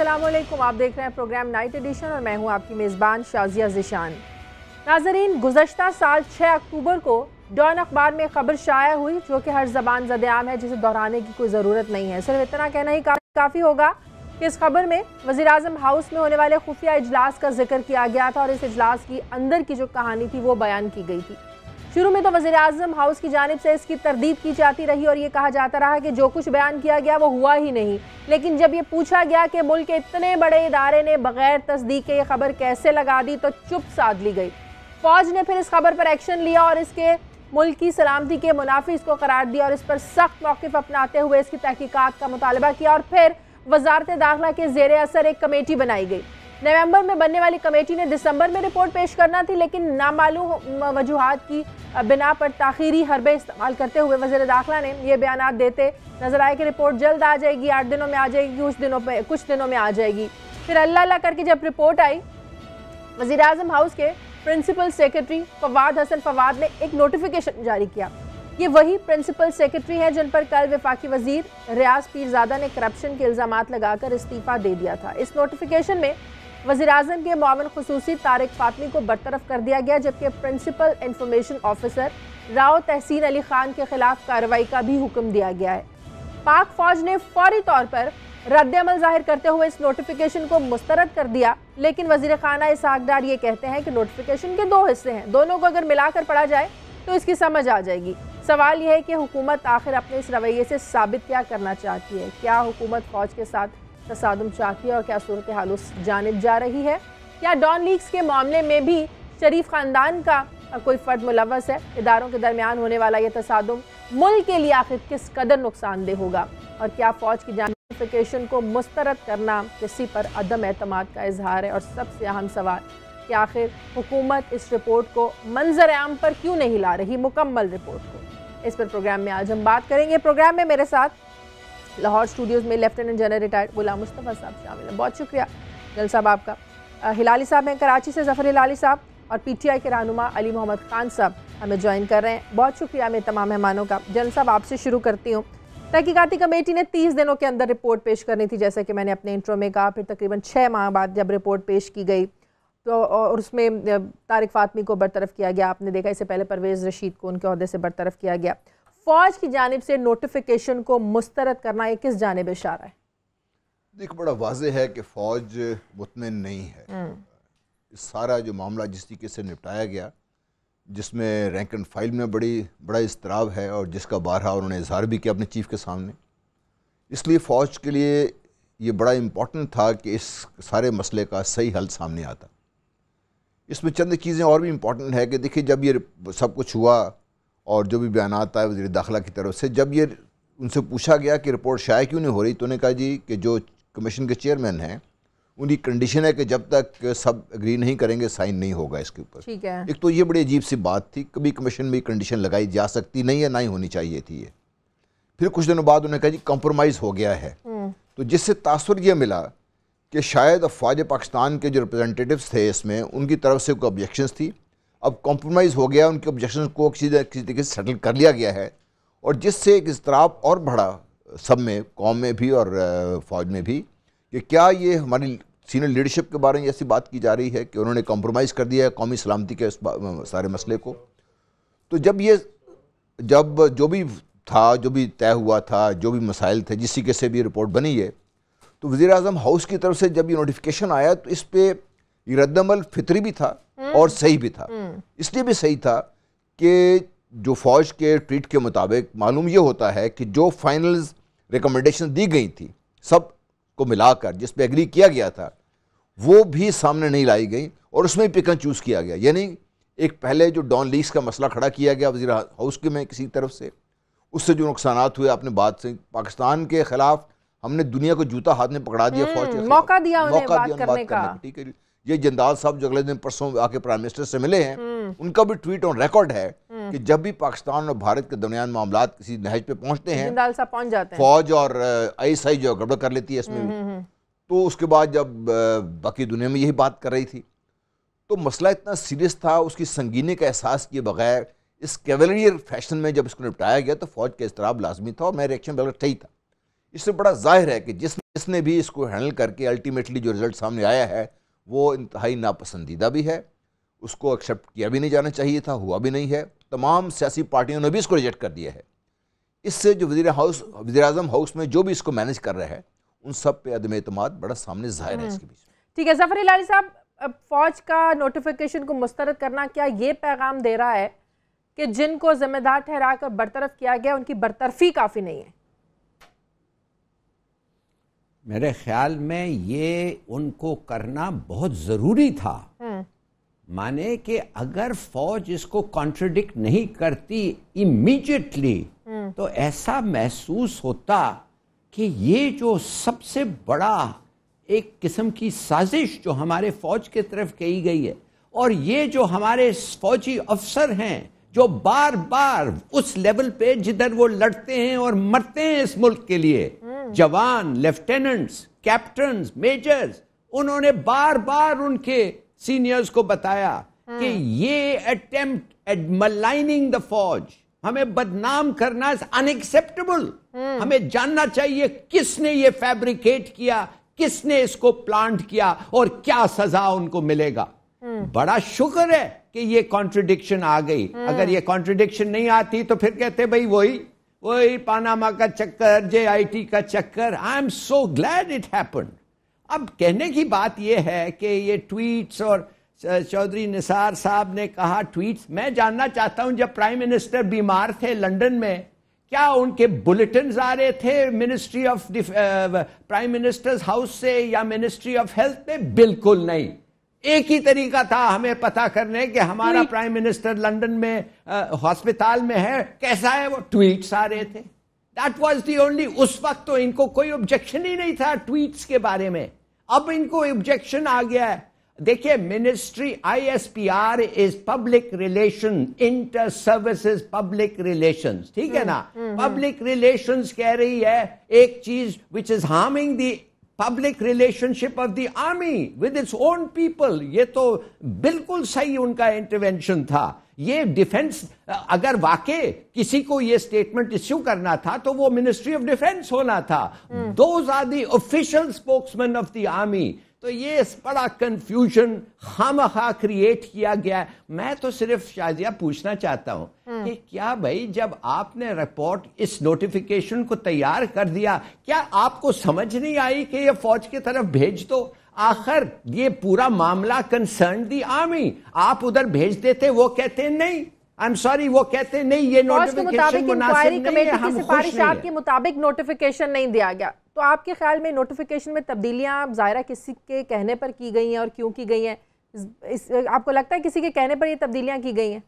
असलम आप देख रहे हैं प्रोग्राम नाइट एडिशन और मैं हूं आपकी मेज़बान शाजिया जिशान नाजरीन गुजशत साल 6 अक्टूबर को डॉन अखबार में खबर शाया हुई जो कि हर जबान आम है जिसे दोहराने की कोई ज़रूरत नहीं है सिर्फ इतना कहना ही काफ़ी होगा कि इस खबर में वजी अजम हाउस में होने वाले खुफिया इजलास का जिक्र किया गया था और इस इजलास की अंदर की जो कहानी थी वो बयान की गई थी शुरू में तो वजीर अजम हाउस की जानब से इसकी तरदीद की जाती रही और ये कहा जाता रहा कि जो कुछ बयान किया गया वो हुआ ही नहीं लेकिन जब ये पूछा गया कि मुल्क के इतने बड़े इदारे ने बगैर तस्दीक के ये खबर कैसे लगा दी तो चुप साध ली गई फौज ने फिर इस खबर पर एक्शन लिया और इसके मुल्क की सलामती के मुनाफिज को करार दिया और इस पर सख्त मौकफ अपनाते हुए इसकी तहकीकत का मुतालबा किया और फिर वजारत दाखिला के जेर असर एक कमेटी बनाई गई नवंबर में बनने वाली कमेटी ने दिसंबर में रिपोर्ट पेश करना थी लेकिन नामालूम वजूहत की बिना पर ताखीरी हरबे इस्तेमाल करते हुए वजीर दाखिला ने यह बयान देते नजर आए कि रिपोर्ट जल्द आ जाएगी आठ दिनों में आ जाएगी कुछ दिनों पर कुछ दिनों में आ जाएगी फिर अल्लाह अल्लाह करके जब रिपोर्ट आई वजीर अजम हाउस के प्रिंसिपल सेक्रेटरी फवाद हसन फवाद ने एक नोटिफिकेशन जारी किया ये वही प्रिंसिपल सेक्रेटरी हैं जिन पर कल विफाकी वजीर रियाज पीरजादा ने करप्शन के इल्ज़ाम लगाकर इस्तीफ़ा दे दिया था इस नोटिफिकेशन में वजी अजम के मावन खसूसी तारक फातमी को बरतरफ कर दिया गया जबकि principal information officer Rao Tehseen Ali Khan के खिलाफ कार्रवाई का भी हुक्म दिया गया है पाक फौज ने फौरी तौर पर रद्दमल जाहिर करते हुए इस नोटिफिकेशन को मुस्तरद कर दिया लेकिन वजीर खाना इसहाकडार ये कहते हैं कि नोटिफिकेशन के दो हिस्से हैं दोनों को अगर मिलाकर पढ़ा जाए तो इसकी समझ आ जाएगी सवाल यह है कि हुकूमत आखिर अपने इस रवैये से साबित क्या करना चाहती है क्या हुकूमत फौज के साथ तसादम चाकिया और क्या सूरत हाल उस जानब जा रही है या डॉन लीग्स के मामले में भी शरीफ ख़ानदान का कोई फर्द मुलवस है इदारों के दरमियान होने वाला यह तसादम मुल्क के लिए आखिर किस कदर नुकसानदेह होगा और क्या फ़ौज की जानफिकेशन को मुस्तरद करना किसी पर अदम अतमाद का इजहार है और सबसे अहम सवाल कि आखिर हुकूमत इस रिपोर्ट को मंजर आम पर क्यों नहीं ला रही मुकम्मल रिपोर्ट को इस पर प्रोग्राम में आज हम बात करेंगे प्रोग्राम में मेरे साथ लाहौर स्टूडियोज़ में lieutenant general retired Ghulam Mustafa साहब शामिल हैं बहुत शुक्रिया जल साहब आपका हिलाली साहब हैं कराची से जफ़र हिलाली साहब और पीटीआई के रहनुमा अली मोहम्मद खान साहब हमें ज्वाइन कर रहे हैं बहुत शुक्रिया मेरे तमाम मेहमानों का जल साहब आपसे शुरू करती हूँ तहकीकती कमेटी ने तीस दिनों के अंदर रिपोर्ट पेश करनी थी जैसे कि मैंने अपने इंटरव्यू में कहा फिर तकरीबन छः माह बाद जब रिपोर्ट पेश की गई तो और उसमें तारिक फातमी को बरतरफ किया गया आपने देखा इससे पहले परवेज़ रशीद को उनके अहदे से बरतरफ किया गया फौज की जानब से नोटिफिकेशन को मुस्तरद करना ये किस जानब इशारा है देखो बड़ा वाज है कि फौज मुतमिन नहीं है हम्म। सारा जो मामला जिस तरीके से निपटाया गया जिसमें रैंक एंड फाइल में बड़ी बड़ा इसतराब है और जिसका बारहा उन्होंने इजहार भी किया अपने चीफ के सामने इसलिए फ़ौज के लिए ये बड़ा इम्पोर्टेंट था कि इस सारे मसले का सही हल सामने आता इसमें चंद चीज़ें और भी इम्पोर्टेंट है कि देखिए जब ये सब कुछ हुआ और जो भी बयान आए वजी दाखिला की तरफ से जब ये उनसे पूछा गया कि रिपोर्ट शायद क्यों नहीं हो रही तो उन्होंने कहा जी कि जो कमीशन के चेयरमैन हैं उनकी कंडीशन है कि जब तक सब एग्री नहीं करेंगे साइन नहीं होगा इसके ऊपर ठीक है एक तो ये बड़ी अजीब सी बात थी कभी कमीशन में कंडीशन लगाई जा सकती नहीं है ना ही होनी चाहिए थी ये फिर कुछ दिनों बाद उन्होंने कहा जी कम्प्रोमाइज हो गया है हम्म। तो जिससे तासर यह मिला कि शायद अफवाज पाकिस्तान के जो रिप्रजेंटेटिव थे इसमें उनकी तरफ से कोई ऑब्जेक्शन थी अब कॉम्प्रोमाइज़ हो गया उनके ऑब्जेक्शन को किसी किसी तरीके से सेटल कर लिया गया है और जिससे एक इसतराब और बढ़ा सब में कौम में भी और फौज में भी कि क्या ये हमारी सीनियर लीडरशिप के बारे में ऐसी बात की जा रही है कि उन्होंने कॉम्प्रोमाइज़ कर दिया है कौमी सलामती के सारे मसले को तो जब ये जब जो भी था जो भी तय हुआ था जो भी मसाइल थे जिस तरीके से भी रिपोर्ट बनी है तो वज़ी अजम हाउस की तरफ से जब ये नोटिफिकेशन आया तो इस पर ये रद्दमल फितरी भी था और सही भी था इसलिए भी सही था कि जो फौज के ट्रीट के मुताबिक मालूम ये होता है कि जो फाइनल रिकमेंडेशन दी गई थी सब को मिलाकर जिस पर एग्री किया गया था वो भी सामने नहीं लाई गई और उसमें पिक एंड चूज़ किया गया यानी एक पहले जो डॉन लीक्स का मसला खड़ा किया गया वजी हाउस के में किसी तरफ से उससे जो नुकसान हुए आपने बात से पाकिस्तान के खिलाफ हमने दुनिया को जूता हाथ में पकड़ा दिया फौज हम्म, मौका दिया मौका दिया बात करने का ठीक है ये जिंदाल साहब जो अगले दिन परसों आके प्राइम मिनिस्टर से मिले हैं उनका भी ट्वीट ऑन रिकॉर्ड है कि जब भी पाकिस्तान और भारत के दरमियान मामला किसी नहज पे पहुंचते हैं पहुंच जाते हैं फौज और आईएसआई जो गड़बड़ कर लेती है इसमें भी हम्म, हम्म, हम्म। तो उसके बाद जब बाकी दुनिया में यही बात कर रही थी तो मसला इतना सीरियस था उसकी संगीने का एहसास किए बगैर इस कैवलियर फैशन में जब इसको निपटाया गया तो फौज का इसतराब लाजमी था और मेरा रिएक्शन बिल्कुल सही था इससे बड़ा जाहिर है कि जिस भी इसको हैंडल करके अल्टीमेटली जो रिजल्ट सामने आया है वो इंतहाई नापसंदीदा भी है उसको एक्सेप्ट किया भी नहीं जाना चाहिए था हुआ भी नहीं है तमाम सियासी पार्टियों ने भी इसको रिजेक्ट कर दिया है इससे जो वजी हाउस वजी अजम हाउस में जो भी इसको मैनेज कर रहे हैं उन सब पे अदम अतमाद बड़ा सामने जाहिर है हम्म। इसके बीच ठीक है जफर लाली साहब अब फौज का नोटिफिकेशन को मुस्तरद करना क्या ये पैगाम दे रहा है कि जिनको जिम्मेदार ठहरा कर बरतरफ किया गया उनकी बरतरफी काफ़ी नहीं है मेरे ख्याल में ये उनको करना बहुत ज़रूरी था हाँ। माने कि अगर फौज इसको कॉन्ट्रडिक्ट नहीं करती इमीडिएटली हाँ। तो ऐसा महसूस होता कि ये जो सबसे बड़ा एक किस्म की साजिश जो हमारे फौज के तरफ कही गई है और ये जो हमारे फौजी अफसर हैं जो बार बार उस लेवल पे जिधर वो लड़ते हैं और मरते हैं इस मुल्क के लिए जवान लेफ्टिनेंट्स कैप्टन मेजर्स उन्होंने बार बार उनके सीनियर्स को बताया कि ये अटेम्प्ट एट मलाइनिंग द फौज हमें बदनाम करना अनएक्सेप्टेबल हमें जानना चाहिए किसने ये फैब्रिकेट किया किसने इसको प्लांट किया और क्या सजा उनको मिलेगा बड़ा शुक्र है कि ये कॉन्ट्रडिक्शन आ गई हम्म। अगर ये कॉन्ट्रडिक्शन नहीं आती तो फिर कहते भाई वही वही पानामा का चक्कर जे का चक्कर I am so glad it happen अब कहने की बात यह है कि ये ट्वीट्स और चौधरी निसार साहब ने कहा ट्वीट्स मैं जानना चाहता हूं जब प्राइम मिनिस्टर बीमार थे लंदन में क्या उनके बुलेटिन आ रहे थे ministry of prime minister's house से या मिनिस्ट्री ऑफ हेल्थ में बिल्कुल नहीं एक ही तरीका था हमें पता करने कि हमारा प्राइम मिनिस्टर लंदन में हॉस्पिटल में है कैसा है वो ट्वीट्स आ रहे थे दैट वाज दी ओनली उस वक्त तो इनको कोई ऑब्जेक्शन ही नहीं था ट्वीट्स के बारे में अब इनको ऑब्जेक्शन आ गया है देखिए ministry I S P R is public relation inter services public relation ठीक है हम्म, ना पब्लिक हम्म, रिलेशन हम्म। कह रही है एक चीज which is harming the public relationship of the army with its own people ये तो बिल्कुल सही उनका इंटरवेंशन था ये डिफेंस अगर वाकई किसी को ये स्टेटमेंट इश्यू करना था तो वो मिनिस्ट्री ऑफ डिफेंस होना था दो are the official spokesman of the army तो ये बड़ा कंफ्यूजन हम खा क्रिएट किया गया है मैं तो सिर्फ शाजिया पूछना चाहता हूं हाँ। कि क्या भाई जब आपने रिपोर्ट इस नोटिफिकेशन को तैयार कर दिया क्या आपको समझ नहीं आई कि ये फौज की तरफ भेज दो आखिर ये पूरा मामला कंसर्न दी आर्मी आप उधर भेज देते वो कहते नहीं आई एम सॉरी वो कहते नहीं ये नोटिफिकेशन के मुताबिक नोटिफिकेशन नहीं दिया गया तो आपके ख्याल में नोटिफिकेशन में तब्दीलियाँ ज़ायरा किसी के कहने पर की गई हैं और क्यों की गई हैं इस, आपको लगता है किसी के कहने पर ये तब्दीलियाँ की गई हैं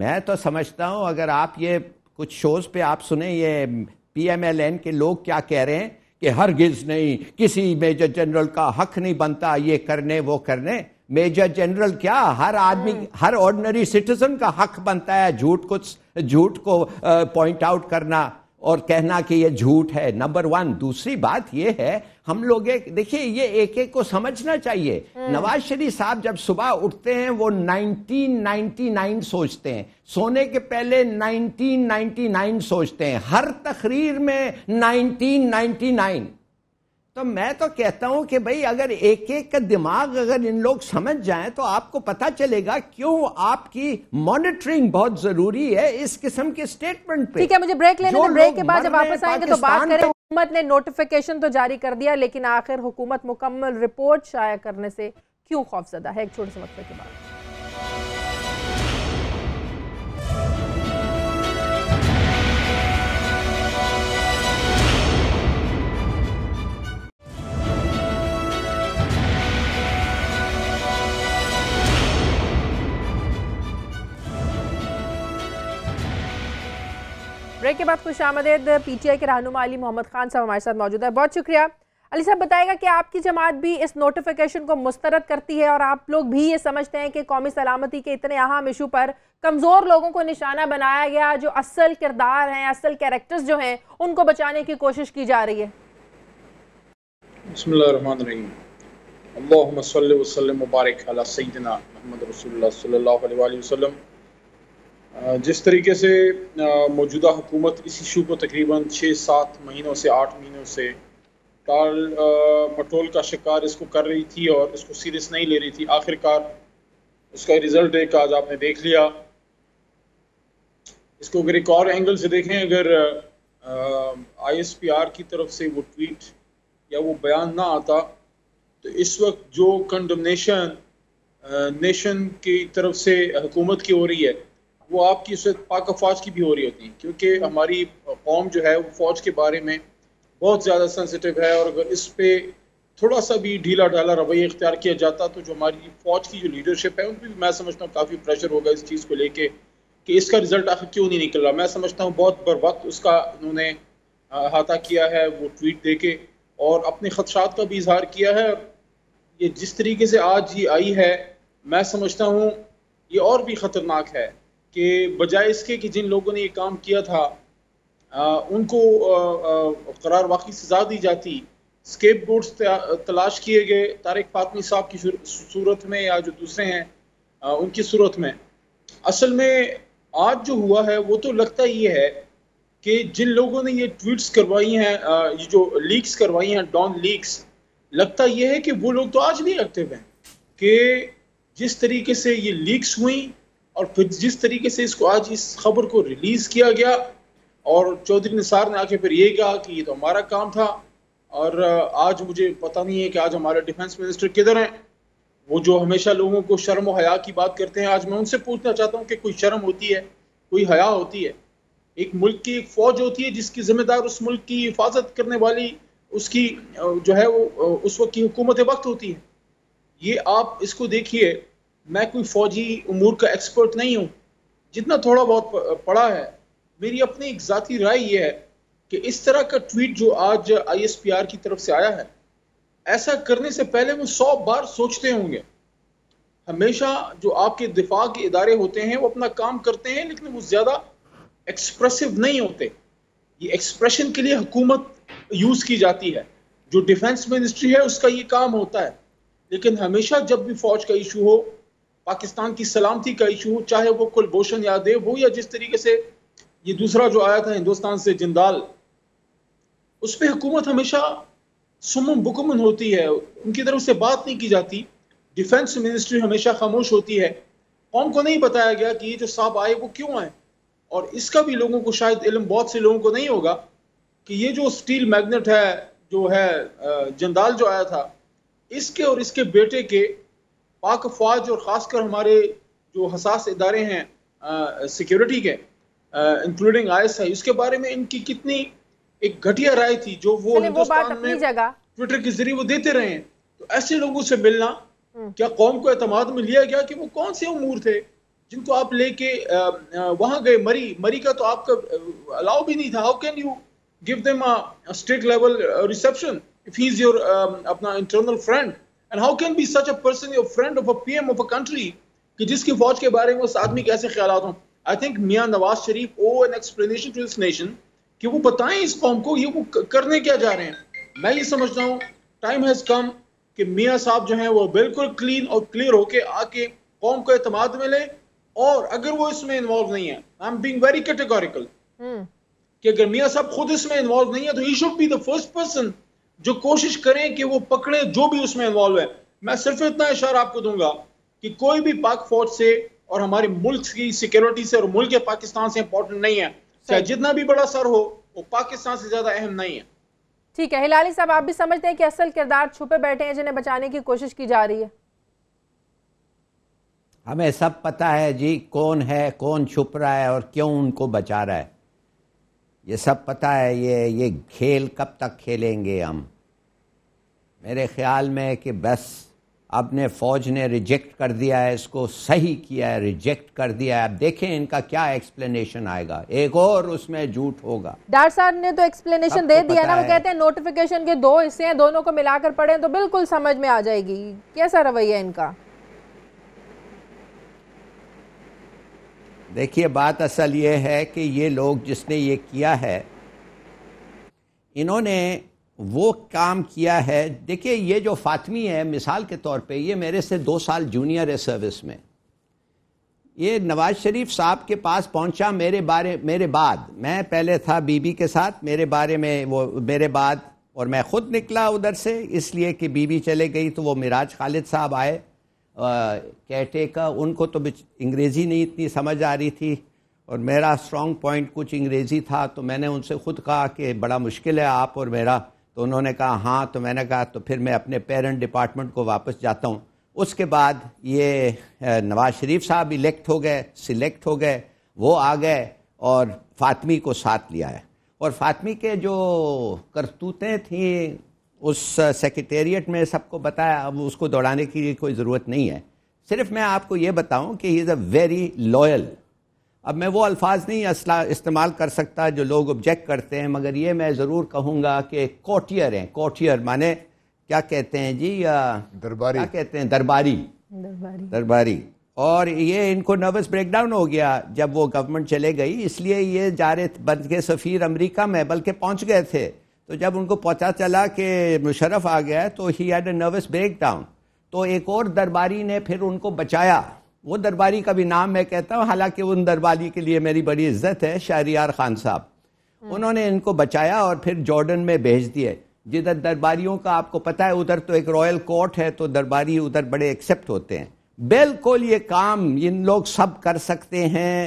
मैं तो समझता हूँ अगर आप ये कुछ शोज पे आप सुने ये पीएमएलएन के लोग क्या कह रहे हैं कि हर गिज नहीं किसी मेजर जनरल का हक नहीं बनता ये करने वो करने मेजर जनरल क्या हर आदमी हम्म। हर ऑर्डनरी सिटीजन का हक बनता है झूठ कुछ झूठ को पॉइंट आउट करना और कहना कि ये झूठ है नंबर वन दूसरी बात ये है हम लोग देखिए ये एक एक को समझना चाहिए हम्म। नवाज शरीफ साहब जब सुबह उठते हैं वो 1999 सोचते हैं सोने के पहले 1999 सोचते हैं हर तकरीर में 1999 तो मैं तो कहता हूं कि भाई अगर एक एक का दिमाग अगर इन लोग समझ जाएं तो आपको पता चलेगा क्यों आपकी मॉनिटरिंग बहुत जरूरी है इस किस्म के स्टेटमेंट पे ठीक है मुझे ब्रेक लेने दो ब्रेक के बाद जब वापस आएंगे तो बात करें हुकूमत ने नोटिफिकेशन तो जारी कर दिया लेकिन आखिर हुकूमत मुकम्मल रिपोर्ट शाया करने से क्यों खौफजदा है एक छोटे से के बाद ब्रेक के बाद खुश आमदेद पीटीआई के रहनुमा अली मोहम्मद खान साहब हमारे साथ मौजूद है बहुत शुक्रिया अली साहब बताएगा कि आपकी जमात भी इस नोटिफिकेशन को मुस्तरद करती है और आप लोग भी ये समझते हैं कि कौमी सलामती के इतने अहम इशू पर कमज़ोर लोगों को निशाना बनाया गया जो असल किरदार हैं असल कैरेक्टर्स जो हैं उनको बचाने की कोशिश की जा रही है वसल्लम मुबारक अला सैदना महमद रसोल्ला सल्लल्लाहु अलैहि जिस तरीके से मौजूदा हुकूमत इस इशू को तकरीबन छः सात महीनों से आठ महीनों से टाल मटोल का शिकार इसको कर रही थी और इसको सीरियस नहीं ले रही थी आखिरकार उसका रिजल्ट एक आज आपने देख लिया इसको अगर एक और एंगल से देखें अगर आईएसपीआर की तरफ से वो ट्वीट या वो बयान ना आता तो इस वक्त जो कंडमनेशन नेशन की तरफ से हुकूमत की हो रही है वो आपकी इस वक्त पाक अफवाज की भी हो रही होती है क्योंकि हमारी कौम जो है वो फौज के बारे में बहुत ज़्यादा सेंसिटिव है और अगर इस पर थोड़ा सा भी ढीला ढाला रवैया इख्तियार किया जाता तो जो हमारी फौज की जो लीडरशिप है उन पर भी मैं समझता हूँ काफ़ी प्रेशर होगा इस चीज़ को लेके कि इसका रिजल्ट आखिर क्यों नहीं निकल रहा मैं समझता हूँ बहुत बर वक्त उसका उन्होंने अहाता किया है वो ट्वीट दे के और अपने खदशात का भी इजहार किया है ये जिस तरीके से आज ये आई है मैं समझता हूँ ये और भी ख़तरनाक है कि बजाय इसके कि जिन लोगों ने ये काम किया था आ, उनको करार वाकई सजा दी जाती स्केप बोर्ड्स तलाश किए गए तारिक फातमी साहब की सूरत में या जो दूसरे हैं आ, उनकी सूरत में असल में आज जो हुआ है वो तो लगता ये है कि जिन लोगों ने ये ट्वीट्स करवाई हैं ये जो लीक्स करवाई हैं डॉन लीक्स लगता ये है कि वो लोग तो आज भी एक्टिव हैं कि जिस तरीके से ये लीक्स हुई और फिर जिस तरीके से इसको आज इस खबर को रिलीज किया गया और चौधरी निसार ने आके फिर ये कहा कि ये तो हमारा काम था और आज मुझे पता नहीं है कि आज हमारे डिफेंस मिनिस्टर किधर हैं वो जो हमेशा लोगों को शर्म हया की बात करते हैं आज मैं उनसे पूछना चाहता हूँ कि कोई शर्म होती है कोई हया होती है एक मुल्क की एक फौज होती है जिसकी जिम्मेदार उस मुल्क की हिफाजत करने वाली उसकी जो है वो उस वक्त की हुकूमत वक्त होती है ये आप इसको देखिए मैं कोई फौजी उमूर का एक्सपर्ट नहीं हूँ जितना थोड़ा बहुत पढ़ा है मेरी अपनी एक ज़ाती राय यह है कि इस तरह का ट्वीट जो आज आईएसपीआर की तरफ से आया है ऐसा करने से पहले वो सौ बार सोचते होंगे हमेशा जो आपके दिफा के इदारे होते हैं वो अपना काम करते हैं लेकिन वो ज़्यादा एक्सप्रेसिव नहीं होते ये एक्सप्रेशन के लिए हुकूमत यूज़ की जाती है जो डिफेंस मिनिस्ट्री है उसका ये काम होता है लेकिन हमेशा जब भी फौज का इशू हो पाकिस्तान की सलामती का इशू हो चाहे वो कुलभूषण यादव हो या जिस तरीके से ये दूसरा जो आया था हिंदुस्तान से जिंदाल उस पर हुकूमत हमेशा सुमन बुकमन होती है उनकी तरफ से बात नहीं की जाती डिफेंस मिनिस्ट्री हमेशा खामोश होती है कौन को नहीं बताया गया कि ये जो साहब आए वो क्यों आए और इसका भी लोगों को शायद इलम बहुत से लोगों को नहीं होगा कि ये जो स्टील मैग्नेट है जो है जंदाल जो आया था इसके और इसके बेटे के पाक अफवाज और ख़ासकर हमारे जो हसास इदारे हैं सिक्योरिटी के इंक्लूडिंग आई एस आई उसके बारे में इनकी कितनी एक घटिया राय थी जो वो हिंदुस्तान में ट्विटर के जरिए वो देते रहे हैं तो ऐसे लोगों से मिलना हम्म। क्या कौम को एतमाद में लिया गया कि वो कौन से अमूर थे जिनको आप लेके वहाँ गए मरी मरी का तो आपका अलाउ भी नहीं था how can you give them state level reception if he is your अपना internal friend and how can be such a person your friend of a PM of a country कि जिसकी फौज के बारे में उस आदमी कैसे ख्याल हों आई थिंक मियाँ Nawaz Sharif owe an explanation to this nation कि वो बताएं इस कौम को ये वो करने क्या जा रहे हैं मैं ये समझता हूँ टाइम हैज़ कम कि मियाँ साहब जो हैं वो बिल्कुल क्लीन और क्लियर होके आके कौम को अतमाद में लें और अगर वो इसमें इन्वॉल्व नहीं है I am being very categorical कि अगर मियाँ साहब खुद इसमें इन्वॉल्व नहीं है तो he should be the first person जो कोशिश करें कि वो पकड़े जो भी उसमें इन्वॉल्व है मैं सिर्फ इतना इशारा आपको दूंगा कि कोई भी पाक फौज से और हमारे मुल्क की सिक्योरिटी से और मुल्क के पाकिस्तान से इंपॉर्टेंट नहीं है चाहे जितना भी बड़ा सर हो वो पाकिस्तान से ज्यादा अहम नहीं है ठीक है हिलाली साहब आप भी समझते हैं कि असल किरदार छुपे बैठे हैं जिन्हें बचाने की कोशिश की जा रही है हमें सब पता है जी कौन है कौन छुप रहा है और क्यों उनको बचा रहा है ये सब पता है ये ये खेल कब तक खेलेंगे हम मेरे ख्याल में कि बस अपने फ़ौज ने रिजेक्ट कर दिया है इसको सही किया है रिजेक्ट कर दिया है अब देखें इनका क्या एक्सप्लेनेशन आएगा एक और उसमें झूठ होगा डार साहब ने तो एक्सप्लेनेशन दे दिया ना वो कहते हैं नोटिफिकेशन के दो हिस्से हैं दोनों को मिलाकर पढ़ें तो बिल्कुल समझ में आ जाएगी कैसा रवैया इनका देखिए बात असल ये है कि ये लोग जिसने ये किया है इन्होंने वो काम किया है देखिए ये जो फातमी है मिसाल के तौर पे ये मेरे से दो साल जूनियर है सर्विस में ये नवाज शरीफ साहब के पास पहुंचा मेरे बारे मेरे बाद मैं पहले था बीबी के साथ मेरे बारे में वो मेरे बाद और मैं खुद निकला उधर से इसलिए कि बीबी चले गई तो वो मिराज खालिद साहब आए कैटे का उनको तो अंग्रेज़ी नहीं इतनी समझ आ रही थी और मेरा स्ट्रॉन्ग पॉइंट कुछ अंग्रेज़ी था तो मैंने उनसे खुद कहा कि बड़ा मुश्किल है आप और मेरा तो उन्होंने कहा हाँ तो मैंने कहा तो फिर मैं अपने पेरेंट डिपार्टमेंट को वापस जाता हूँ उसके बाद ये नवाज शरीफ साहब इलेक्ट हो गए सिलेक्ट हो गए वो आ गए और फातमी को साथ लिया है और फातमी के जो करतूतें थीं उस सेक्रेटेरिएट में सबको बताया अब उसको दौड़ाने की कोई ज़रूरत नहीं है सिर्फ मैं आपको ये बताऊं कि he is a very loyal अब मैं वो अल्फाज नहीं असला इस्तेमाल कर सकता जो लोग ऑब्जेक्ट करते हैं मगर ये मैं ज़रूर कहूँगा कि कोटियर हैं कोटियर माने क्या कहते हैं जी या दरबारी क्या कहते हैं दरबारी दरबारी दरबारी और ये इनको नर्वस ब्रेकडाउन हो गया जब वो गवर्नमेंट चले गई इसलिए ये जा रहे बन के सफ़ीर अमरीका में बल्कि पहुँच गए थे तो जब उनको पता चला कि मुशरफ आ गया तो he had a nervous breakdown तो एक और दरबारी ने फिर उनको बचाया वो दरबारी का भी नाम मैं कहता हूँ हालांकि उन दरबारी के लिए मेरी बड़ी इज्जत है शहरियार खान साहब हम्म। उन्होंने इनको बचाया और फिर जॉर्डन में भेज दिए जिधर दरबारियों का आपको पता है उधर तो एक रॉयल कोर्ट है तो दरबारी उधर बड़े एक्सेप्ट होते हैं बिल्कुल ये काम इन लोग सब कर सकते हैं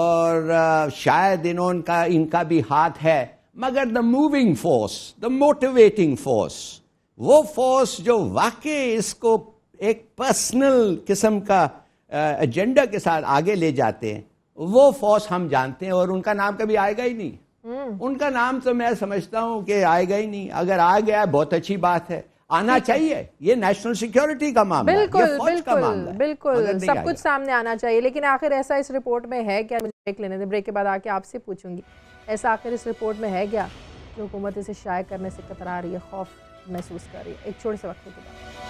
और शायद इन्हों इनका भी हाथ है मगर the moving force the motivating force वो फोर्स जो वाकई इसको एक पर्सनल किस्म का एजेंडा के साथ आगे ले जाते हैं वो फोर्स हम जानते हैं और उनका नाम कभी आएगा ही नहीं हम्म। उनका नाम तो मैं समझता हूं कि आएगा ही नहीं अगर आ गया बहुत अच्छी बात है आना चाहिए ये नेशनल सिक्योरिटी का मामला बिल्कुल बिल्कुल बिल्कुल सब कुछ सामने आना चाहिए लेकिन आखिर ऐसा इस रिपोर्ट में है क्या ब्रेक लेने ब्रेक के बाद आके आपसे पूछूंगी ऐसा आखिर इस रिपोर्ट में है क्या जो हुकूमत इसे शाये करने से कतरा रही है खौफ महसूस कर रही है एक छोटे से वक्त के बाद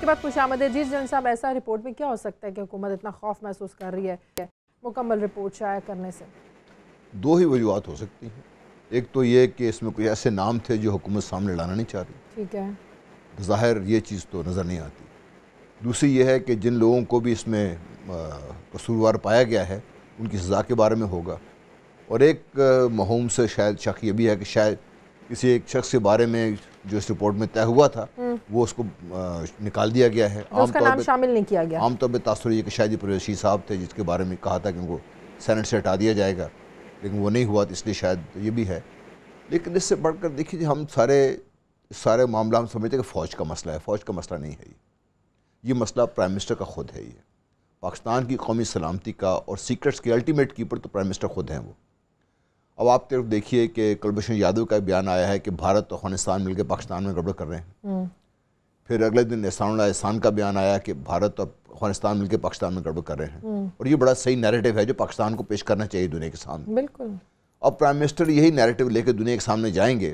के बाद खुश आमद जी जन साहब ऐसा रिपोर्ट में क्या हो सकता है कि हुकूमत इतना खौफ महसूस कर रही है मुकम्मल रिपोर्ट शाया करने से दो ही वजूहत हो सकती हैं एक तो ये कि इसमें कोई ऐसे नाम थे जो हुकूमत सामने लाना नहीं चाह रही ठीक है ज़ाहिर ये चीज़ तो नज़र नहीं आती दूसरी यह है कि जिन लोगों को भी इसमें कसूरवार पाया गया है उनकी सज़ा के बारे में होगा और एक महूम से शायद शक ये भी है कि शायद किसी एक शख्स के बारे में जो इस रिपोर्ट में तय हुआ था हम्म। वो उसको निकाल दिया गया है तो नाम शामिल नहीं किया गया आमतौर पर तासर ये कि शायद प्रवेशी साहब थे जिसके बारे में कहा था कि उनको सैनट से हटा दिया जाएगा लेकिन वो नहीं हुआ तो इसलिए शायद ये भी है लेकिन इससे बढ़कर देखिए हम सारे सारे मामला हम समझते हैं कि फ़ौज का मसला है फ़ौज का मसला नहीं है ये ये मसला प्राइम मिनिस्टर का ख़ुद है ये पाकिस्तान की कौमी सलामती का और सीक्रेट्स के अल्टीमेट कीपर तो प्राइम मिनिस्टर ख़ुद हैं वो अब आप तरफ देखिए कि कुलभूषण यादव का बयान आया है कि भारत और अफगानिस्तान मिलकर पाकिस्तान में गड़बड़ कर रहे हैं हम्म। फिर अगले दिन एहसान एहसान का बयान आया कि भारत और अफगानिस्तान मिलकर पाकिस्तान में गड़बड़ कर रहे हैं हम्म। और ये बड़ा सही नैरेटिव है जो पाकिस्तान को पेश करना चाहिए दुनिया के सामने बिल्कुल अब प्राइम मिनिस्टर यही नैरेटिव लेकर दुनिया के सामने जाएंगे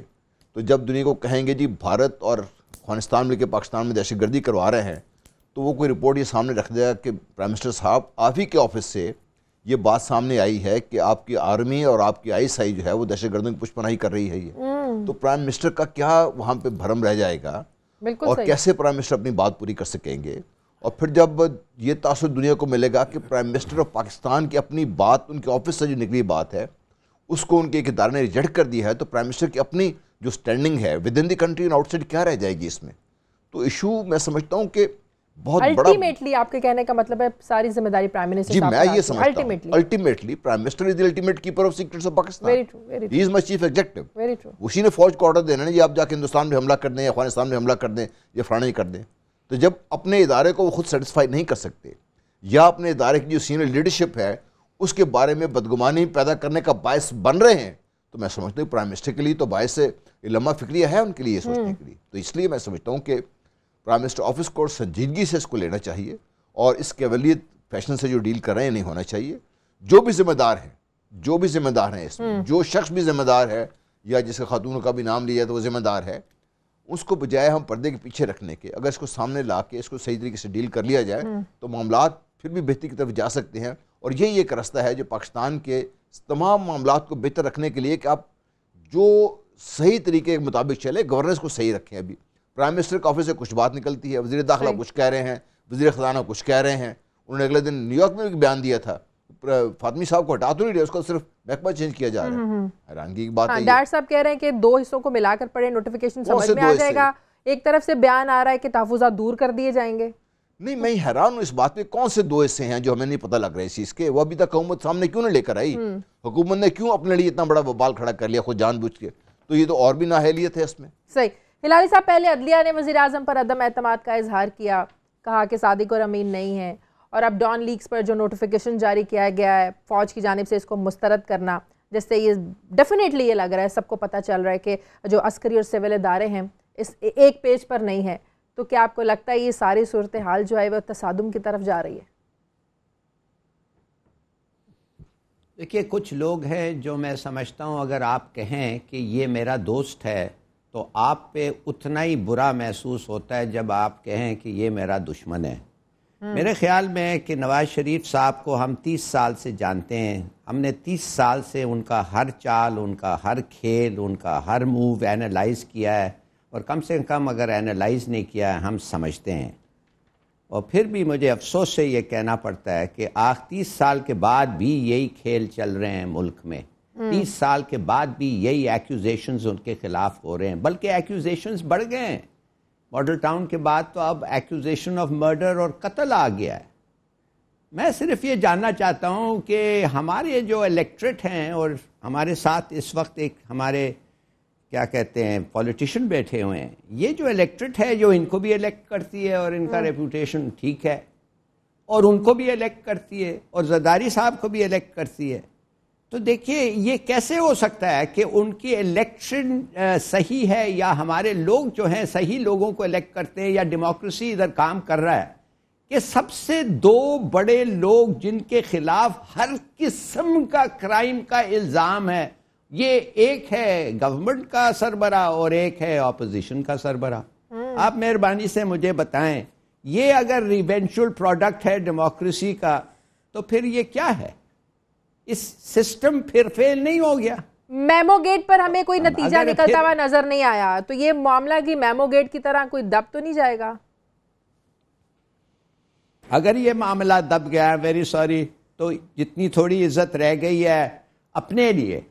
तो जब दुनिया को कहेंगे जी भारत और अफगानिस्तान मिलकर पाकिस्तान में दहशत गर्दी करवा रहे हैं तो वो कोई रिपोर्ट ये सामने रख देगा कि प्राइम मिनिस्टर साहब आप ही के ऑफिस से ये बात सामने आई है कि आपकी आर्मी और आपकी आईएसआई जो है वो दहशतगर्दों की पुष्पनाही कर रही है ये हम्म। तो प्राइम मिनिस्टर का क्या वहाँ पे भरम रह जाएगा और कैसे प्राइम मिनिस्टर अपनी बात पूरी कर सकेंगे और फिर जब ये तासर दुनिया को मिलेगा कि प्राइम मिनिस्टर ऑफ पाकिस्तान की अपनी बात उनके ऑफिस से जो निकली बात है उसको उनके एक इदारे ने रिजेक्ट कर दिया है तो प्राइम मिनिस्टर की अपनी जो स्टैंडिंग है within the country and outside क्या रह जाएगी इसमें तो इशू मैं समझता हूँ कि बहुत अल्टीमेटली आपके कहने का मतलब है सारी जिम्मेदारी प्राइम मिनिस्टर जी मैं ये समझता हूं ultimately prime minister is the ultimate keeper of secrets of Pakistan very true very true is my chief executive very true उसी ने फौज को ऑर्डर देना है आप जाके हिंदुस्तान में हमला कर दें अफगानिस्तान में हमला कर दें या फलाने कर दें तो जब अपने इदारे को वो खुद सेटिस्फाई नहीं कर सकते या अपने इदारे की जो सीनियर लीडरशिप है उसके बारे में बदगुमानी पैदा करने का बायस बन रहे हैं तो मैं समझता हूँ प्राइम मिनिस्टर के लिए तो बायस लम्बा फिक्रिया है उनके लिए सोचने हम्म। के लिए तो इसलिए मैं समझता हूँ कि प्राइम मिनिस्टर ऑफिस को संजीदगी से इसको लेना चाहिए और इस अवलियत फैशन से जो डील कर रहे हैं नहीं होना चाहिए जो भी जिम्मेदार हैं जो भी जिम्मेदार हैं इसमें हम्म। जो शख्स भी जिम्मेदार है या जिसे खातून का भी नाम लिया तो वो जिम्मेदार है उसको बजाय हम पर्दे के पीछे रखने के अगर इसको सामने ला के इसको सही तरीके से डील कर लिया जाए हम्म। तो मामला फिर भी बेहतरी की तरफ जा सकते हैं और यही एक रास्ता है जो पाकिस्तान के तमाम मामला को बेहतर रखने के लिए कि आप जो सही तरीके के मुताबिक चले गवर्नेंस को सही रखें अभी प्राइम मिनिस्टर के ऑफिस से कुछ बात निकलती है वजी दाखिला कुछ कह रहे हैं वजी खजाना कुछ कह रहे हैं उन्होंने अगले दिन न्यूयॉर्क में भी बयान दिया था फातमी साहब को हटा तो नहीं उसको सिर्फ महकमा चेंज किया जा रहा है हम्म, हम्म। हैरानगी की बात हाँ, डायर साहब कह रहे हैं कि दो हिस्सों को मिलाकर पड़े नोटिफिकेशन समझ में आ जाएगा एक तरफ से बयान आ रहा है कि तहफुजा दूर कर दिए जाएंगे नहीं मैं हैरान हूँ इस बात पे कौन से दो हिस्से हैं जो हमें नहीं पता लग रहे इस चीज़ के वो अभी तक हुकूमत सामने क्यों नहीं लेकर आई हम्म। हुकूमत ने क्यों अपने लिए इतना बड़ा बबाल खड़ा कर लिया खुद जानबूझ के तो ये तो और भी नाहलियत है इसमें सही हिलाली साहब पहले अदलिया ने वजी अजम पर अदम अहतम का इजहार किया कहा कि सादिक और अमीन नहीं है और अब डॉन लीक्स पर जो नोटिफिकेशन जारी किया गया है फ़ौज की जानब से इसको मुस्तरद करना जिससे ये डेफिनेटली ये लग रहा है सबको पता चल रहा है कि जो अस्करी और सिविल अदारे हैं इस एक पेज पर नहीं है तो क्या आपको लगता है ये सारी सूरत हाल जो है वह तसादम की तरफ जा रही है देखिए कुछ लोग हैं जो मैं समझता हूँ अगर आप कहें कि ये मेरा दोस्त है तो आप पे उतना ही बुरा महसूस होता है जब आप कहें कि ये मेरा दुश्मन है हम्म। मेरे ख्याल में कि नवाज शरीफ साहब को हम तीस साल से जानते हैं हमने तीस साल से उनका हर चाल उनका हर खेल उनका हर मूव एनालाइज किया है और कम से कम अगर एनालाइज नहीं किया है हम समझते हैं और फिर भी मुझे अफसोस से ये कहना पड़ता है कि आख तीस साल के बाद भी यही खेल चल रहे हैं मुल्क में तीस हम्म। साल के बाद भी यही एक्यूजेशन उनके खिलाफ हो रहे हैं बल्कि एक्यूजेशन बढ़ गए हैं मॉडल टाउन के बाद तो अब एक्यूजेशन ऑफ मर्डर और कत्ल आ गया है मैं सिर्फ ये जानना चाहता हूँ कि हमारे जो इलेक्ट्रेट हैं और हमारे साथ इस वक्त एक हमारे क्या कहते हैं पॉलिटिशियन बैठे हुए हैं ये जो इलेक्ट्रेट है जो इनको भी इलेक्ट करती है और इनका रेपूटेशन हम्म। ठीक है और उनको भी इलेक्ट करती है और जदारी साहब को भी इलेक्ट करती है तो देखिए ये कैसे हो सकता है कि उनकी इलेक्शन सही है या हमारे लोग जो हैं सही लोगों को इलेक्ट करते हैं या डेमोक्रेसी इधर काम कर रहा है कि सबसे दो बड़े लोग जिनके खिलाफ हर किस्म का क्राइम का इल्ज़ाम है ये एक है गवर्नमेंट का सरबरा और एक है ऑपोजिशन का सरबरा हम्म। आप मेहरबानी से मुझे बताएं ये अगर रिवेंचुअल प्रोडक्ट है डेमोक्रेसी का तो फिर ये क्या है इस सिस्टम फिर फेल नहीं हो गया मेमो गेट पर हमें कोई नतीजा निकलता हुआ नजर नहीं आया तो ये मामला कि मेमो गेट की तरह कोई दब तो नहीं जाएगा अगर ये मामला दब गया वेरी सॉरी तो जितनी थोड़ी इज्जत रह गई है अपने लिए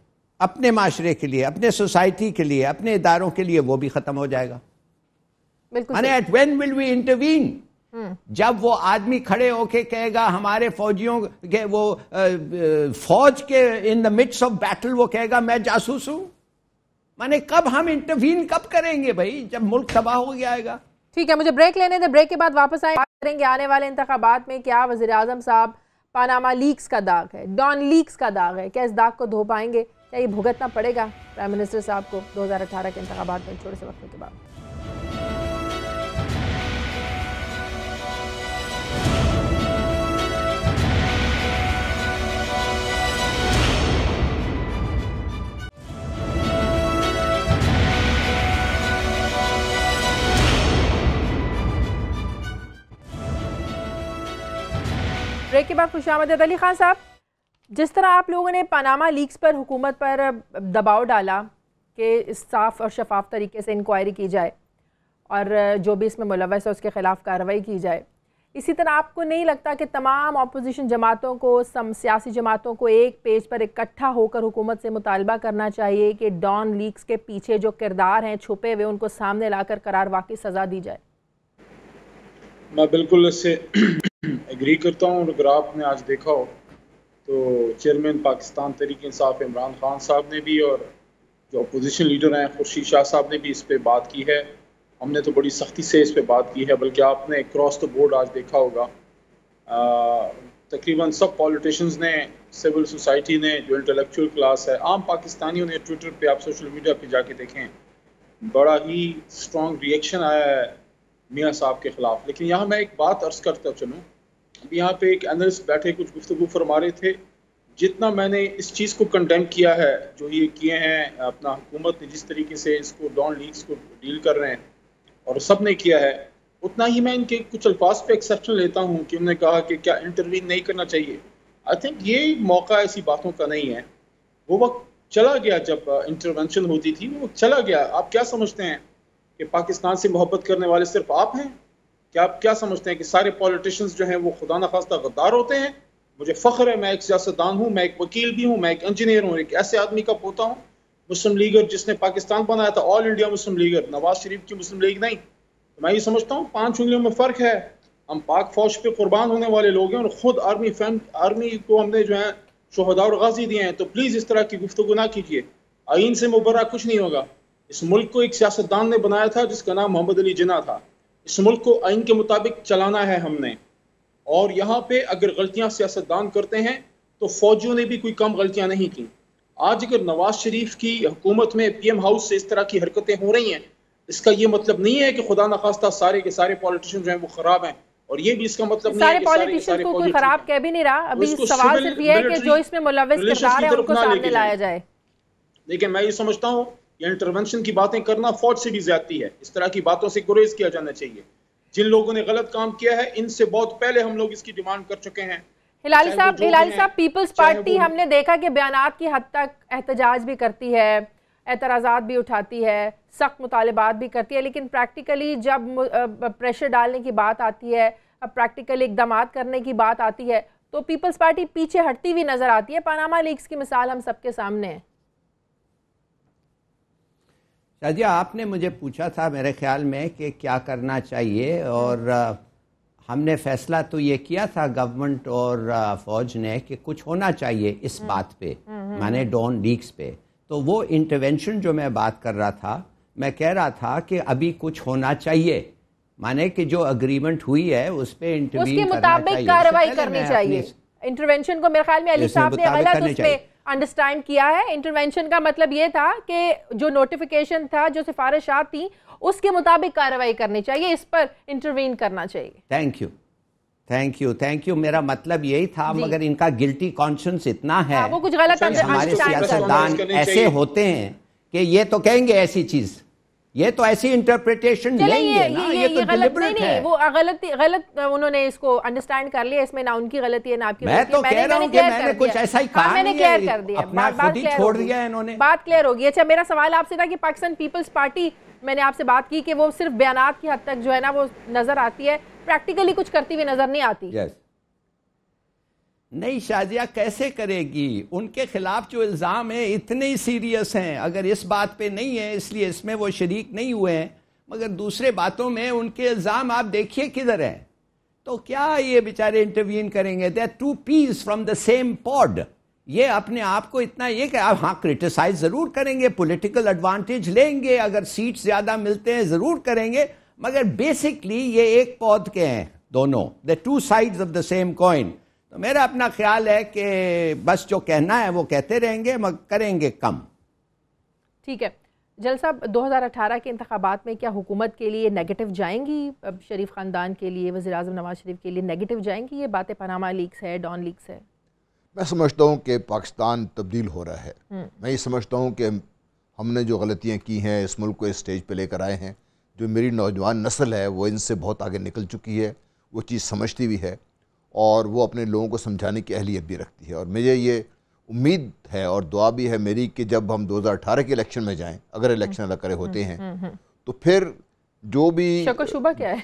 अपने माशरे के लिए अपने सोसाइटी के लिए अपने इदारों के लिए वो भी खत्म हो जाएगा बिल्कुल at will we intervene hmm. जब वो आदमी खड़े होके कहेगा हमारे फौजियों के वो फौज के in the midst of battle वो कहेगा मैं जासूस हूं माने कब हम इंटरवीन कब करेंगे भाई जब मुल्क तबाह हो जाएगा ठीक है मुझे ब्रेक लेने दे ब्रेक के बाद वापस आए करेंगे आने वाले इंतबात में क्या वजी अजम साहब पानामा लीक्स का दाग है डॉन लीक्स का दाग है क्या इस दाग को धो पाएंगे क्या ये भुगतना पड़ेगा प्राइम मिनिस्टर साहब को 2018 के इंतबात में छोटे से वक्त के बाद ब्रेक के बाद खुश आमद अली खान साहब जिस तरह आप लोगों ने पानामा लीक्स पर हुकूमत पर दबाव डाला कि साफ और शफाफ तरीके से इंक्वायरी की जाए और जो भी इसमें मुलवस है उसके ख़िलाफ़ कार्रवाई की जाए इसी तरह आपको नहीं लगता कि तमाम अपोजिशन जमातों को सम सियासी जमातों को एक पेज पर इकट्ठा होकर हुकूमत से मुतालबा करना चाहिए कि डॉन लीक्स के पीछे जो किरदार हैं छुपे हुए उनको सामने लाकर करार वाकई सज़ा दी जाए मैं बिल्कुल इससे एग्री करता हूँ और अगर आपने आज देखा हो तो चेयरमैन पाकिस्तान तरीक इंसाफ इमरान खान साहब ने भी और जो अपोजिशन लीडर हैं खुर्शीद शाह साहब ने भी इस पर बात की है हमने तो बड़ी सख्ती से इस पर बात की है बल्कि आपने क्रॉस द बोर्ड आज देखा होगा तकरीबन सब पॉलिटिशन्स ने सिविल सोसाइटी ने जो इंटेलेक्चुअल क्लास है आम पाकिस्तानियों ने ट्विटर पे आप सोशल मीडिया पे जाके देखें बड़ा ही स्ट्रॉन्ग रिएक्शन आया है मियाँ साहब के ख़िलाफ़ लेकिन यहाँ मैं एक बात अर्ज़ करता चलूँ अभी यहाँ पे एक एनलिस्ट बैठे कुछ गुफ्तु फरमा रहे थे जितना मैंने इस चीज़ को कंडेम किया है जो ये किए हैं अपना हुकूमत ने जिस तरीके से इसको डॉन लीग्स को डील कर रहे हैं और सब ने किया है उतना ही मैं इनके कुछ अल्फाज पे एक्सेप्शन लेता हूँ कि उन्होंने कहा कि क्या इंटरव्यू नहीं करना चाहिए आई थिंक ये मौका ऐसी बातों का नहीं है वो वक्त चला गया जब इंटरवेंशन होती थी वो चला गया आप क्या समझते हैं कि पाकिस्तान से मोहब्बत करने वाले सिर्फ आप हैं क्या आप क्या समझते हैं कि सारे पॉलिटिशियंस जो हैं वो खुदा न खास्ता गद्दार होते हैं मुझे फ़ख्र है मैं एक सियासतदान हूँ मैं एक वकील भी हूँ मैं एक इंजीनियर हूँ एक ऐसे आदमी का पोता हूँ मुस्लिम लीगर जिसने पाकिस्तान बनाया था all India Muslim League Nawaz Sharif की मुस्लिम लीग नहीं तो मैं ये समझता हूँ पाँच उंगलियों में फ़र्क है हम पाक फौज पे कुर्बान होने वाले लोग हैं और ख़ुद आर्मी फैम आर्मी को हमने जो है शहदा और गाजी दिए हैं तो प्लीज़ इस तरह की गुफ्तु ना कीजिए आइन से मुबरा कुछ नहीं होगा इस मुल्क को एक सियासतदान ने बनाया था जिसका नाम मोहम्मद अली जिना था इस मुल्क को आइन के मुताबिक चलाना है हमने और यहाँ पे अगर गलतियाँ सियासतदान करते हैं तो फौजियों ने भी कोई कम गलतियाँ नहीं की आज अगर नवाज शरीफ की हुकूमत में पीएम हाउस से इस तरह की हरकतें हो रही हैं इसका ये मतलब नहीं है कि खुदा नखास्ता सारे के सारे पॉलिटिशियन जो हैं वो खराब हैं और ये भी इसका मतलब सारे पॉलिटिशियन को कोई खराब कह भी नहीं रहा अभी तो सवाल सिर्फ ये है कि जो इसमें मुलविस किरदार है उनको सामने लाया जाए देखिए मैं ये समझता हूँ या इंटरवेंशन की बातें करना फौज से भी ज्यादा है इस तरह की बातों से गुरेज किया जाना चाहिए जिन लोगों ने गलत काम किया है इनसे बहुत पहले हम लोग इसकी डिमांड कर चुके हैं हिलाली साहब हिलाली साहब पीपल्स पार्टी हमने देखा कि बयान की हद तक एहतजाज भी करती है एतराज भी उठाती है सख्त मुतालबात भी करती है लेकिन प्रैक्टिकली जब प्रेशर डालने की बात आती है प्रैक्टिकली इकदाम करने की बात आती है तो पीपल्स पार्टी पीछे हटती हुई नज़र आती है पानामा लीग्स की मिसाल हम सबके सामने है शाहजिया आपने मुझे पूछा था मेरे ख्याल में कि क्या करना चाहिए और हाँ। हमने फैसला तो ये किया था गवर्नमेंट और फौज ने कि कुछ होना चाहिए इस हम्म। बात पे हम्म, हम्म, माने डॉन लीक्स पे तो वो इंटरवेंशन जो मैं बात कर रहा था मैं कह रहा था कि अभी कुछ होना चाहिए माने कि जो अग्रीमेंट हुई है उस पर इंटरव्यू मुताबिक कार्रवाई करनी चाहिए इंटरवेंशन को मेरे ख्याल में अली साहब ने गलत उस पर अंडरस्टैंड किया है इंटरवेंशन का मतलब ये था कि जो नोटिफिकेशन था जो सिफारिशात थी उसके मुताबिक कार्रवाई करनी चाहिए इस पर इंटरवीन करना चाहिए thank you thank you thank you मेरा मतलब यही था मगर इनका गिल्टी कॉन्शियंस इतना है हाँ, वो कुछ गलत हमारे सियासतदान ऐसे होते हैं कि ये तो कहेंगे ऐसी चीज़ ये तो ऐसी इंटरप्रिटेशन लेंगे ये, ना ये, ये, ये तो नहीं, है वो गलती गलत उन्होंने इसको अंडरस्टैंड कर लिया इसमें ना उनकी गलती है ना आपकी मैं तो कह रहा हूँ कि मैंने कुछ ऐसा ही हाँ, कहा मैंने क्लियर कर दिया बात खुद ही छोड़ दिया इन्होंने बात क्लियर होगी अच्छा मेरा सवाल आपसे था कि पाकिस्तान पीपल्स पार्टी मैंने आपसे बात की कि वो सिर्फ बयान की हद तक जो है ना वो नजर आती है प्रैक्टिकली कुछ करती हुई नजर नहीं आती yes. नहीं शाजिया कैसे करेगी उनके खिलाफ जो इल्ज़ाम है इतने सीरियस हैं अगर इस बात पे नहीं है इसलिए इसमें वो शरीक नहीं हुए हैं मगर दूसरे बातों में उनके इल्ज़ाम आप देखिए किधर हैं तो क्या ये बेचारे इंटरव्यून करेंगे they two peas from the same pod ये अपने आप को इतना ये कि आप हाँ क्रिटिसाइज ज़रूर करेंगे पॉलिटिकल एडवांटेज लेंगे अगर सीट ज़्यादा मिलते हैं ज़रूर करेंगे मगर बेसिकली ये एक पौध के हैं दोनों the two sides of the same coin तो मेरा अपना ख्याल है कि बस जो कहना है वो कहते रहेंगे मगर करेंगे कम ठीक है जल साहब 2018 के इंतबात में क्या हुकूमत के लिए नेगेटिव जाएंगी अब शरीफ ख़ानदान के लिए वजी अजम नवाज शरीफ के लिए नेगेटिव जाएंगी ये बातें पनामा लीक्स है डॉन लीक्स है मैं समझता हूँ कि पाकिस्तान तब्दील हो रहा है हम्म। मैं ये समझता हूँ कि हमने जो गलतियाँ की हैं इस मुल्क को इस स्टेज पर लेकर आए हैं जो मेरी नौजवान नस्ल है वो इनसे बहुत आगे निकल चुकी है वो चीज़ समझती भी है और वो अपने लोगों को समझाने की अहलियत भी रखती है और मुझे ये उम्मीद है और दुआ भी है मेरी कि जब हम 2018 के इलेक्शन में जाएं अगर इलेक्शन हम्म, अदा करे होते हम्म, हैं हम्म, तो फिर जो भी शुबा क्या है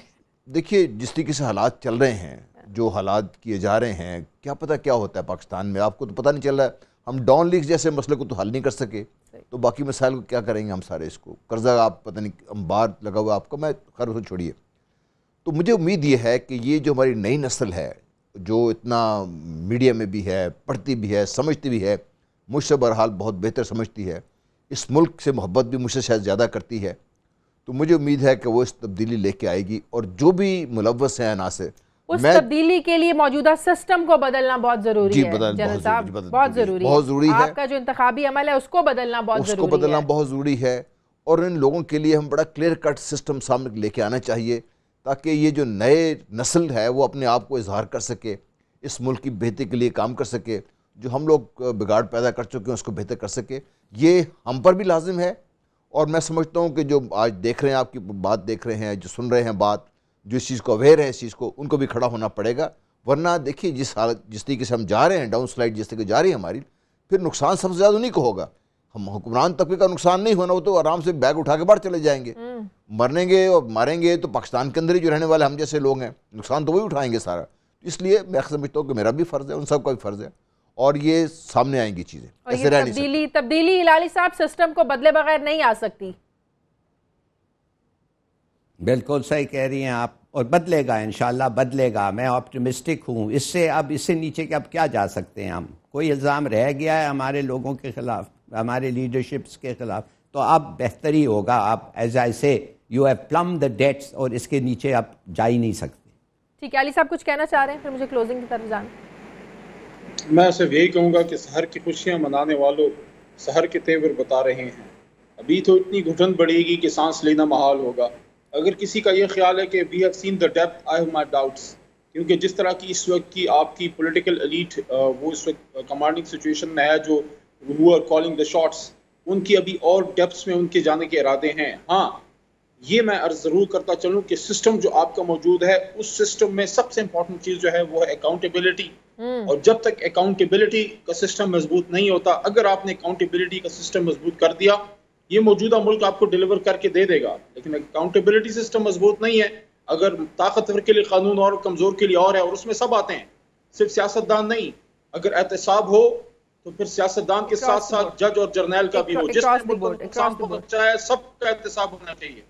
देखिए जिस तरीके से हालात चल रहे हैं जो हालात किए जा रहे हैं क्या पता क्या होता है पाकिस्तान में आपको तो पता नहीं चल रहा है हम डाउन लीग जैसे मसले को तो हल नहीं कर सके तो बाकी मसाइल को क्या करेंगे हम सारे इसको कर्जा आप पता नहीं अंबार लगा हुआ आपका मैं खर छोड़िए तो मुझे उम्मीद ये है कि ये जो हमारी नई नस्ल है जो इतना मीडिया में भी है पढ़ती भी है समझती भी है मुझसे बहरहाल बहुत बेहतर समझती है इस मुल्क से मोहब्बत भी मुझसे शायद ज़्यादा करती है तो मुझे उम्मीद है कि वो इस तब्दीली लेके आएगी और जो भी मुलवस है अनासर उस तब्दीली के लिए मौजूदा सिस्टम को बदलना बहुत जरूरी जी, है बहुत जरूरी बहुत जरूरी है आपका जो इंतबी अमल है उसको बदलना बहुत उसको बदलना बहुत जरूरी है और इन लोगों के लिए हम बड़ा क्लियर कट सिस्टम सामने लेके आना चाहिए ताकि ये जो नए नस्ल है वो अपने आप को इजहार कर सके इस मुल्क की बेहतरी के लिए काम कर सके जो हम लोग बिगाड़ पैदा कर चुके हैं उसको बेहतर कर सके ये हम पर भी लाजिम है और मैं समझता हूँ कि जो आज देख रहे हैं आपकी बात देख रहे हैं जो सुन रहे हैं बात जो इस चीज़ को अवेयर है इस चीज़ को उनको भी खड़ा होना पड़ेगा वरना देखिए जिस हालत जिस तरीके से हम जा रहे हैं डाउन स्लाइड जिस तरीके जा रही है हमारी फिर नुकसान सबसे ज़्यादा उन्हीं को होगा हम हुक्मरान तबके का नुकसान नहीं होना वो तो आराम से बैग उठा के बाहर चले जाएंगे हम्म। मरेंगे और मारेंगे तो पाकिस्तान के अंदर ही जो रहने वाले हम जैसे लोग हैं नुकसान तो वही उठाएंगे सारा इसलिए मैं समझता हूँ कि मेरा भी फ़र्ज़ है उन सब का भी फ़र्ज़ है और ये सामने आएंगी चीज़ें ऐसे तब्दीली तब्दीली हिलाली साहब सिस्टम को बदले बगैर नहीं आ सकती बिल्कुल सही कह रही हैं आप और बदलेगा इन बदलेगा मैं ऑप्टिमिस्टिक हूँ इससे अब इससे नीचे के अब क्या जा सकते हैं हम कोई इल्ज़ाम रह गया है हमारे लोगों के ख़िलाफ़ हमारे लीडरशिप्स के ख़िलाफ़ तो अब बेहतरी होगा आप as I say you have plumb the depths और इसके नीचे आप जा ही नहीं सकते ठीक है अली साहब कुछ कहना चाह रहे हैं फिर मुझे क्लोजिंग की तरफ जाना मैं सिर्फ यही कहूंगा कि शहर की खुशियां मनाने वालों शहर के तेवर बता रहे हैं अभी तो इतनी घुटन बढ़ेगी कि सांस लेना महाल होगा अगर किसी का ये ख्याल है कि we have seen the depth I have my doubts क्योंकि जिस तरह की इस वक्त की आपकी पॉलिटिकल एलीट वो इस वक्त कमांडिंग सिचुएशन में है जो who are calling the shots उनकी अभी और डेप्थ्स में उनके जाने के इरादे हैं हाँ ये मैं अर्ज जरूर करता चलूँ कि सिस्टम जो आपका मौजूद है उस सिस्टम में सबसे इम्पोर्टेंट चीज जो है वो है अकाउंटेबिलिटी हम्म। और जब तक अकाउंटेबिलिटी का सिस्टम मजबूत नहीं होता अगर आपने अकाउंटेबिलिटी का सिस्टम मजबूत कर दिया ये मौजूदा मुल्क आपको डिलीवर करके दे देगा लेकिन अकाउंटेबिलिटी सिस्टम मजबूत नहीं है अगर ताकतवर के लिए कानून और कमज़ोर के लिए और है और उसमें सब आते हैं सिर्फ सियासतदान नहीं अगर एहतसाब हो तो फिर सियासतदान के साथ साथ जज और जर्नैल का भी हो जिसका सबका एहतसाब होना चाहिए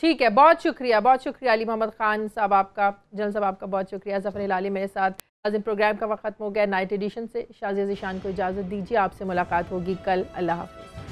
ठीक है बहुत शुक्रिया बहुत शुक्रिया अली मोहम्मद खान साहब आपका जनरल साहब आपका बहुत शुक्रिया जफर लाली मेरे साथ आज प्रोग्राम का वक्त ख़त्म हो गया नाइट एडिशन से शाजिया ईशान को इजाज़त दीजिए आपसे मुलाकात होगी कल अल्लाह हाफिज़